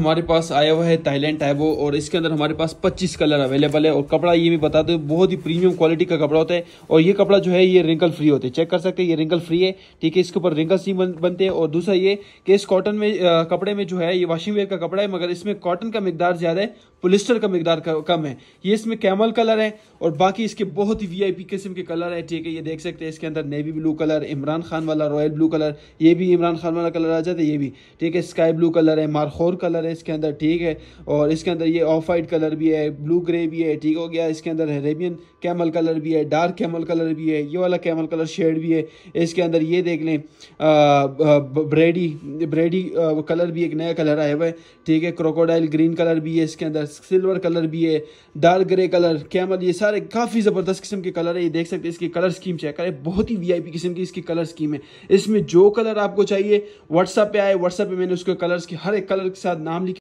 हमारे पास आया हुआ है थाईलैंड टाइबो और इसके अंदर हमारे पास 25 कलर अवेलेबल है और कपड़ा ये भी बता दो बहुत ही प्रीमियम क्वालिटी का कपड़ा होता है और ये कपड़ा जो है ये रिंकल फ्री होते हैं चेक कर सकते हैं ये रिंकल फ्री है ठीक है इसके ऊपर रिंकल्स ही बन, बनते हैं और दूसरा ये कि इस कॉटन में आ, कपड़े में जो है ये वॉशिंग वेयर का कपड़ा है मगर इसमें कॉटन का मकदार ज़्यादा है पोलिस्टर का मकदार कम है ये इसमें कैमल कलर है और बाकी इसके बहुत ही वीआईपी किस्म के कलर है ठीक है ये देख सकते हैं इसके अंदर navy blue colour Imran Khan वाला रॉयल ब्लू कलर ये भी इमरान खान वाला कलर आ जाता है ये भी ठीक है स्काई ब्लू कलर है मारखोर कलर है इसके अंदर ठीक है और इसके अंदर ये ऑफ वाइट कलर भी है ब्लू ग्रे भी है ठीक हो गया इसके अंदर हरेबियन कैमल कलर भी है डार्क कैमल कलर भी है ये वाला कैमल कलर शेड भी है इसके अंदर ये देख लें ब्रेडी ब्रेडी कलर भी एक नया कलर आया हुआ है ठीक है क्रोकोडाइल ग्रीन कलर भी है इसके अंदर सिल्वर कलर भी है डार्क ग्रे कलर कैमल ये सारे काफ़ी ज़बरदस्त किस्म के कलर है ये देख सकते हैं इसकी कलर स्कीम चेक करें बहुत ही वीआईपी किस्म की इसकी कलर स्कीम है इसमें जो कलर आपको चाहिए व्हाट्सअप पे आए व्हाट्सअप पे मैंने उसके कलर्स के हर एक कलर के साथ नाम लिखे